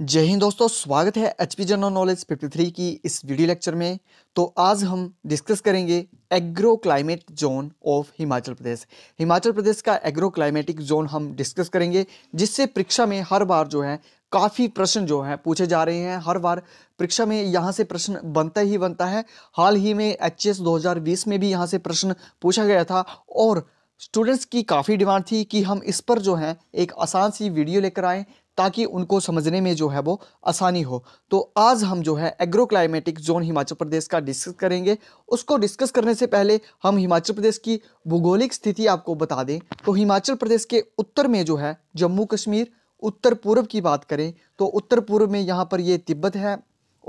जय हिंद दोस्तों स्वागत है एच पी जनरल नॉलेज 53 की इस वीडियो लेक्चर में तो आज हम डिस्कस करेंगे agro climate zone of Himachal Pradesh Himachal Pradesh का एग्रो क्लाइमेटिक जोन हम डिस्कस करेंगे जिससे परीक्षा में हर बार जो है काफ़ी प्रश्न जो हैं पूछे जा रहे हैं हर बार परीक्षा में यहाँ से प्रश्न बनता ही बनता है हाल ही में एच एस में भी यहाँ से प्रश्न पूछा गया था और स्टूडेंट्स की काफ़ी डिमांड थी कि हम इस पर जो है एक आसान सी वीडियो लेकर आएँ ताकि उनको समझने में जो है वो आसानी हो तो आज हम जो है agro climatic zone Himachal Pradesh का डिस्कस करेंगे उसको डिस्कस करने से पहले हम हिमाचल प्रदेश की भूगोलिक स्थिति आपको बता दें तो हिमाचल प्रदेश के उत्तर में जो है जम्मू कश्मीर उत्तर पूर्व की बात करें तो उत्तर पूर्व में यहाँ पर ये तिब्बत है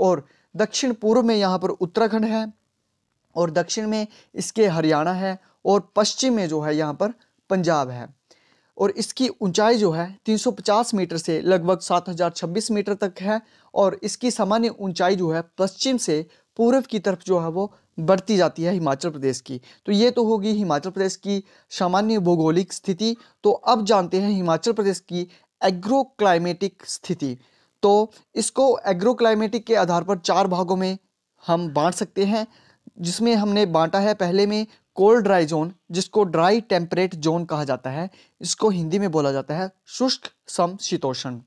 और दक्षिण पूर्व में यहाँ पर उत्तराखंड है और दक्षिण में इसके हरियाणा है और पश्चिम में जो है यहाँ पर पंजाब है और इसकी ऊंचाई जो है 350 मीटर से लगभग 7026 मीटर तक है और इसकी सामान्य ऊंचाई जो है पश्चिम से पूर्व की तरफ जो है वो बढ़ती जाती है हिमाचल प्रदेश की तो ये तो होगी हिमाचल प्रदेश की सामान्य भौगोलिक स्थिति तो अब जानते हैं हिमाचल प्रदेश की एग्रो क्लाइमेटिक स्थिति तो इसको एग्रो क्लाइमेटिक के आधार पर चार भागों में हम बांट सकते हैं जिसमें हमने बांटा है पहले में कोल्ड ड्राई जोन जिसको ड्राई टेम्परेट जोन कहा जाता है इसको हिंदी में बोला जाता है शुष्क सम शीतोषण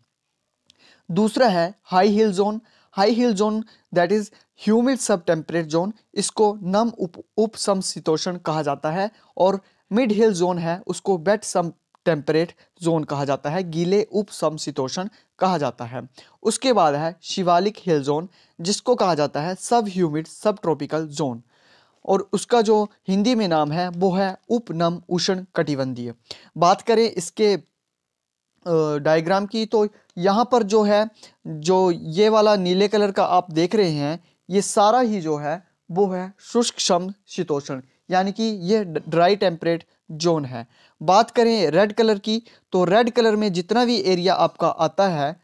दूसरा है high hill zone high hill zone that is humid sub temperate zone इसको नम उप उप शीतोषण कहा जाता है और मिड हिल जोन है उसको बेट सम टेम्परेट जोन कहा जाता है गीले उप सम शीतोषण कहा जाता है उसके बाद है शिवालिक हिल जोन जिसको कहा जाता है सब ह्यूमिड सब ट्रॉपिकल जोन और उसका जो हिंदी में नाम है वो है उपनम उष्ण कटिबंधीय बात करें इसके डायग्राम की तो यहाँ पर जो है जो ये वाला नीले कलर का आप देख रहे हैं ये सारा ही जो है वो है शुष्क शम शीतोषण यानी कि ये ड्राई टेम्परेट जोन है बात करें रेड कलर की तो रेड कलर में जितना भी एरिया आपका आता है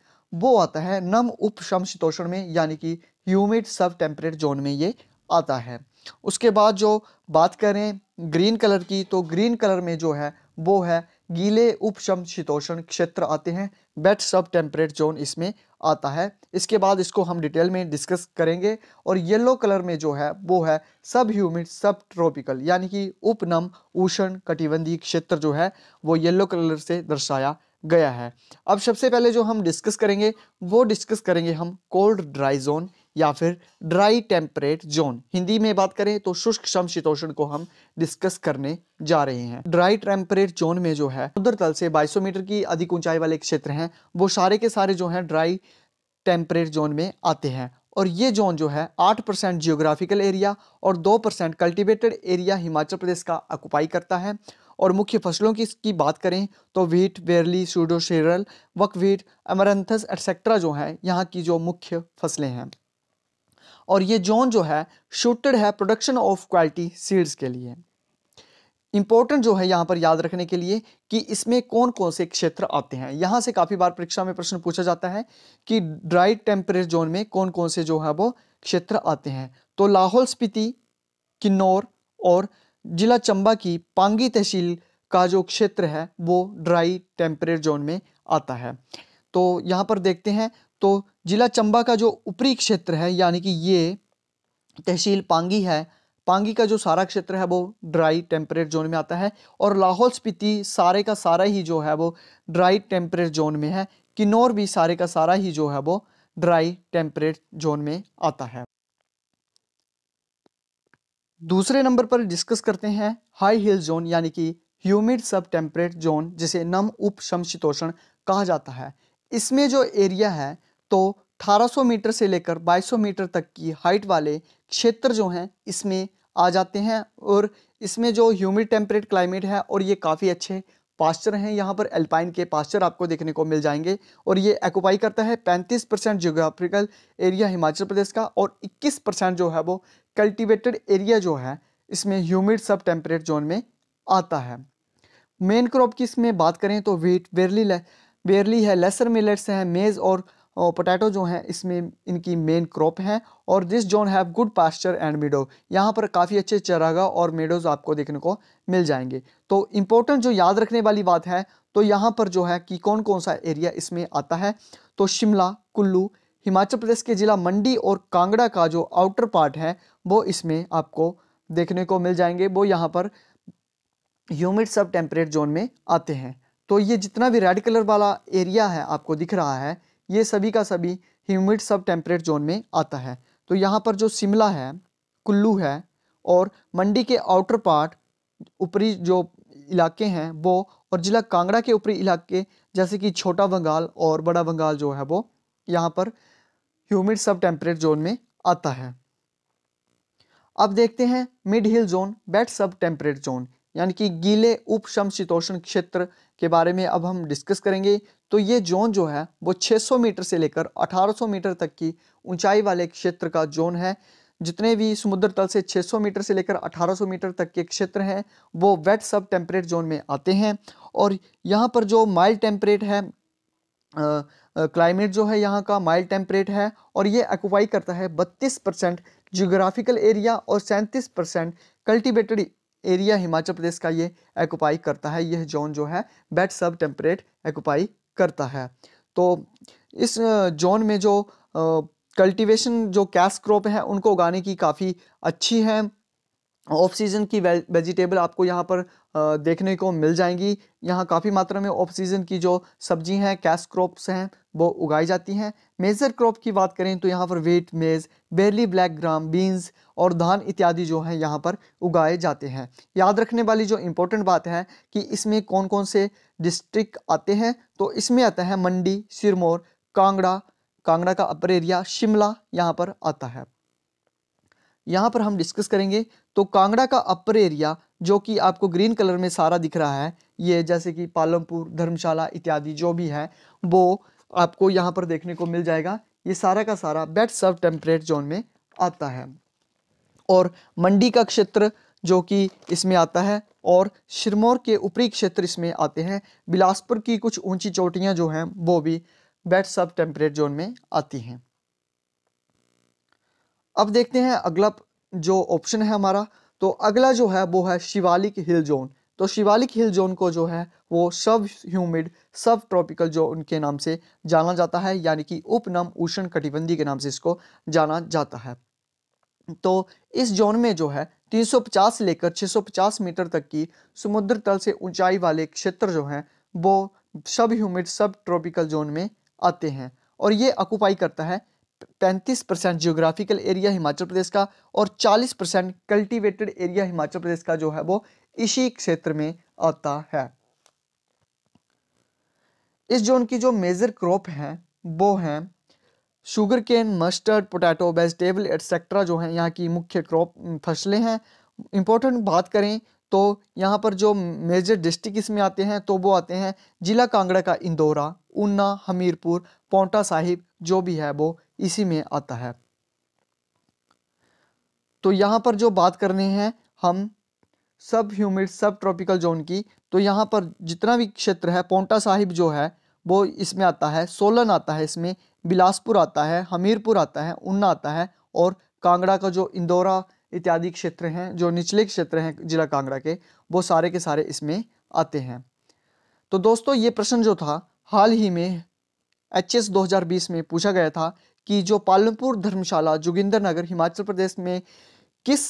वो आता है नम उप शम शीतोषण में यानी कि ह्यूमिड सब टेम्परेट जोन में ये आता है उसके बाद जो बात करें ग्रीन कलर की तो ग्रीन कलर में जो है वो है गीले उपशम शीतोषण क्षेत्र आते हैं बेट सब टेम्परेट जोन इसमें आता है इसके बाद इसको हम डिटेल में डिस्कस करेंगे और येलो कलर में जो है वो है सब ह्यूमिड सब ट्रॉपिकल यानी कि उपनम उष्ण कटिबंधी क्षेत्र जो है वो येलो कलर से दर्शाया गया है अब सबसे पहले जो हम डिस्कस करेंगे वो डिस्कस करेंगे हम कोल्ड ड्राई जोन या फिर ड्राई टेम्परेट जोन हिंदी में बात करें तो शुष्क समशीतोषण को हम डिस्कस करने जा रहे हैं ड्राई टेम्परेट जोन में जो है उधर तल से 2200 मीटर की अधिक ऊंचाई वाले क्षेत्र हैं वो सारे के सारे जो हैं ड्राई टेम्परेट जोन में आते हैं और ये जोन जो है आठ परसेंट जियोग्राफिकल एरिया और दो percent cultivated area Himachal Pradesh का अकुपाई करता है और मुख्य फसलों की इसकी बात करें तो व्हीट बेरली सूडोशेरल वक अमरंथस एटसेट्रा जो है यहाँ की जो मुख्य फसलें हैं और ये जोन जो है शूटेड है प्रोडक्शन ऑफ क्वालिटी सीड्स के लिए इंपॉर्टेंट जो है यहाँ पर याद रखने के लिए कि इसमें कौन कौन से क्षेत्र आते हैं यहाँ से काफ़ी बार परीक्षा में प्रश्न पूछा जाता है कि ड्राई टेम्परेचर जोन में कौन कौन से जो है वो क्षेत्र आते हैं तो लाहौल स्पीति किन्नौर और जिला चंबा की पांगी तहसील का जो क्षेत्र है वो ड्राई टेम्परेचर जोन में आता है तो यहाँ पर देखते हैं तो ज़िला चंबा का जो ऊपरी क्षेत्र है यानी कि ये तहसील पांगी है पांगी का जो सारा क्षेत्र है वो ड्राई टेम्परेट जोन में आता है और लाहौल स्पीति सारे का सारा ही जो है वो ड्राई टेम्परेट जोन में है किन्नौर भी सारे का सारा ही जो है वो ड्राई टेम्परेट जोन में आता है दूसरे नंबर पर डिस्कस करते हैं हाई हिल जोन यानी कि ह्यूमिड सब टेम्परेट जोन जिसे नम उप समशीतोषण कहा जाता है इसमें जो एरिया है तो 1800 मीटर से लेकर 2200 मीटर तक की हाइट वाले क्षेत्र जो हैं इसमें आ जाते हैं और इसमें जो ह्यूमिड टेम्परेट क्लाइमेट है और ये काफ़ी अच्छे पास्चर हैं यहाँ पर एल्पाइन के पास्चर आपको देखने को मिल जाएंगे और ये एक्ोपाई करता है 35 percent geographical area Himachal Pradesh का और 21 परसेंट जो है वो कल्टिवेटेड एरिया जो है इसमें ह्यूमिड सब टेम्परेट जोन में आता है मेन क्रॉप की इसमें बात करें तो वीट वेरली वेरली है लेसर मिलेट्स हैं मेज़ और पोटैटो जो हैं इसमें इनकी मेन क्रॉप है और this zone have good pasture and meadow यहाँ पर काफ़ी अच्छे चरागा और मेडोज आपको देखने को मिल जाएंगे तो इम्पोर्टेंट जो याद रखने वाली बात है तो यहाँ पर जो है कि कौन कौन सा एरिया इसमें आता है तो शिमला कुल्लू हिमाचल प्रदेश के ज़िला मंडी और कांगड़ा का जो आउटर पार्ट है वो इसमें आपको देखने को मिल जाएंगे वो यहाँ पर ह्यूमिड सब टेम्परेट जोन में आते हैं तो ये जितना भी रेड कलर वाला एरिया है आपको दिख रहा है ये सभी का सभी ह्यूमिड सब टेम्परेट जोन में आता है तो यहाँ पर जो शिमला है कुल्लू है और मंडी के आउटर पार्ट ऊपरी जो इलाके हैं वो और जिला कांगड़ा के ऊपरी इलाके जैसे कि छोटा बंगाल और बड़ा बंगाल जो है वो यहाँ पर ह्यूमिड सब टेम्परेट जोन में आता है अब देखते हैं मिड हिल जोन बेट सब टेम्परेट जोन यानी कि गीले उप समशीतोष्ण क्षेत्र के बारे में अब हम डिस्कस करेंगे तो ये जोन जो है वो 600 मीटर से लेकर 1800 मीटर तक की ऊंचाई वाले क्षेत्र का जोन है जितने भी समुद्र तल से 600 मीटर से लेकर 1800 मीटर तक के क्षेत्र हैं वो वेट सब टेम्परेट जोन में आते हैं और यहाँ पर जो माइल्ड टेम्परेट है क्लाइमेट जो है यहाँ का माइल्ड टेम्परेट है और ये एक्वाई करता है बत्तीस परसेंट जियोग्राफिकल एरिया और सैंतीस percent cultivated area Himachal Pradesh का ये एकुपाई करता है यह जोन जो है बेट सब टेम्परेट एकुपाई करता है तो इस जोन में जो कल्टीवेशन जो कैश क्रॉप है उनको उगाने की काफ़ी अच्छी है ऑफ सीज़न की वेजिटेबल आपको यहाँ पर देखने को मिल जाएंगी यहाँ काफ़ी मात्रा में ऑफ सीज़न की जो सब्जी हैं कैश क्रॉप्स हैं वो उगाई जाती हैं मेजर क्रॉप की बात करें तो यहाँ पर वेट मेज़ बेरली ब्लैक ग्राम बीन्स और धान इत्यादि जो हैं यहाँ पर उगाए जाते हैं याद रखने वाली जो इम्पोर्टेंट बात है कि इसमें कौन कौन से डिस्ट्रिक्ट आते हैं तो इसमें आता है मंडी सिरमौर कांगड़ा कांगड़ा का अपर एरिया शिमला यहाँ पर आता है यहाँ पर हम डिस्कस करेंगे तो कांगड़ा का अपर एरिया जो कि आपको ग्रीन कलर में सारा दिख रहा है ये जैसे कि पालमपुर धर्मशाला इत्यादि जो भी है वो आपको यहाँ पर देखने को मिल जाएगा ये सारा का सारा बेट सब टेम्परेट जोन में आता है और मंडी का क्षेत्र जो कि इसमें आता है और सिरमौर के ऊपरी क्षेत्र इसमें आते हैं बिलासपुर की कुछ ऊंची चोटियां जो हैं वो भी बेट सब टेम्परेट जोन में आती हैं अब देखते हैं अगला जो ऑप्शन है हमारा तो अगला जो है वो है शिवालिक हिल जोन तो शिवालिक हिल जोन को जो है वो सब ह्यूमिड सब ट्रॉपिकल जो उनके नाम से जाना जाता है यानी कि उपनम उष्ण कटिबंधी के नाम से इसको जाना जाता है तो इस जोन में जो है 350 लेकर 650 मीटर तक की समुद्र तल से ऊंचाई वाले क्षेत्र जो हैं वो सब ह्यूमिड सब ट्रॉपिकल जोन में आते हैं और ये अकुपाई करता है पैंतीस percent geographical area Himachal Pradesh का और चालीस percent cultivated area Himachal Pradesh का जो है वो इसी क्षेत्र में आता है इस जोन की जो मेजर क्रॉप हैं वो हैं sugarcane mustard potato vegetable etcetera जो हैं यहाँ की मुख्य क्रॉप फसलें हैं इंपॉर्टेंट बात करें तो यहाँ पर जो मेजर डिस्ट्रिक्ट इसमें आते हैं तो वो आते हैं जिला कांगड़ा का इंदौरा ऊना हमीरपुर पौंटा साहिब जो भी है वो इसी में आता है तो यहाँ पर जो बात करनी है हम सब ह्यूमिड सब ट्रॉपिकल जोन की तो यहाँ पर जितना भी क्षेत्र है पोंटा साहिब जो है वो इसमें आता है सोलन आता है इसमें बिलासपुर आता है हमीरपुर आता है उन्ना आता है और कांगड़ा का जो इंदौरा इत्यादि क्षेत्र हैं जो निचले क्षेत्र हैं जिला कांगड़ा के वो सारे के सारे इसमें आते हैं तो दोस्तों ये प्रश्न जो था हाल ही में एच एस में पूछा गया था कि जो पालमपुर धर्मशाला जोगिंदर नगर हिमाचल प्रदेश में किस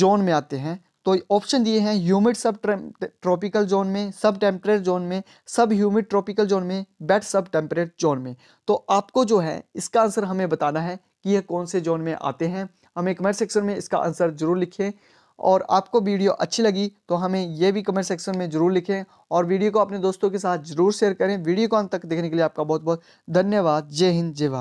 जोन में आते हैं तो ऑप्शन दिए हैं ह्यूमिड सब ट्रॉपिकल जोन में सब टेम्परेट जोन में सब ह्यूमिड ट्रॉपिकल जोन में बेट सब टेम्परेट जोन में तो आपको जो है इसका आंसर हमें बताना है कि यह कौन से जोन में आते हैं हमें कमेंट सेक्शन में इसका आंसर जरूर लिखें और आपको वीडियो अच्छी लगी तो हमें यह भी कमेंट सेक्शन में ज़रूर लिखें और वीडियो को अपने दोस्तों के साथ जरूर शेयर करें वीडियो को अंत तक देखने के लिए आपका बहुत बहुत धन्यवाद जय हिंद जय भारत